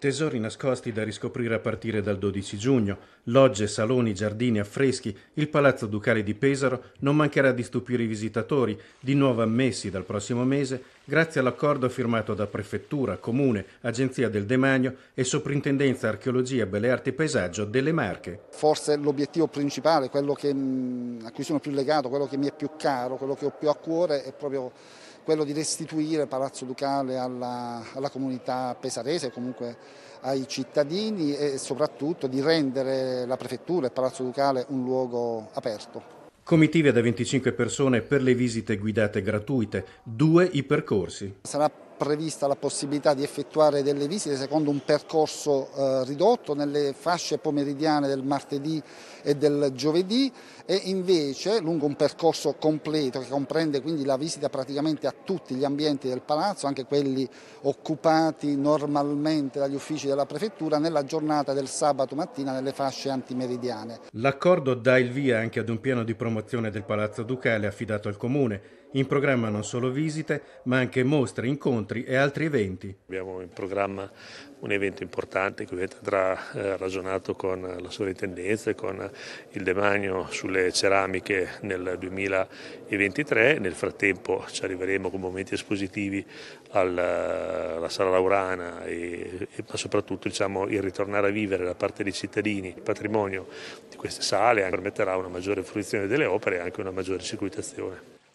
Tesori nascosti da riscoprire a partire dal 12 giugno. Logge, saloni, giardini, affreschi, il Palazzo Ducale di Pesaro non mancherà di stupire i visitatori, di nuovo ammessi dal prossimo mese, grazie all'accordo firmato da Prefettura, Comune, Agenzia del Demanio e Soprintendenza Archeologia, Belle Arti e Paesaggio delle Marche. Forse l'obiettivo principale, quello che, mm, a cui sono più legato, quello che mi è più caro, quello che ho più a cuore, è proprio quello di restituire Palazzo Ducale alla, alla comunità pesarese, comunque ai cittadini e soprattutto di rendere la prefettura e Palazzo Ducale un luogo aperto. Comitive da 25 persone per le visite guidate gratuite, due i percorsi. Sarà prevista la possibilità di effettuare delle visite secondo un percorso eh, ridotto nelle fasce pomeridiane del martedì e del giovedì e invece lungo un percorso completo che comprende quindi la visita praticamente a tutti gli ambienti del palazzo, anche quelli occupati normalmente dagli uffici della prefettura nella giornata del sabato mattina nelle fasce antimeridiane. L'accordo dà il via anche ad un piano di promozione del Palazzo Ducale affidato al Comune. In programma non solo visite, ma anche mostre, incontri e altri eventi. Abbiamo in programma un evento importante che avete eh, ragionato con la sovrintendenza e con il demanio sulle ceramiche nel 2023, nel frattempo ci arriveremo con momenti espositivi alla, alla Sala Laurana, e, e, ma soprattutto diciamo, il ritornare a vivere da parte dei cittadini il patrimonio di queste sale permetterà una maggiore fruizione delle opere e anche una maggiore circuitazione.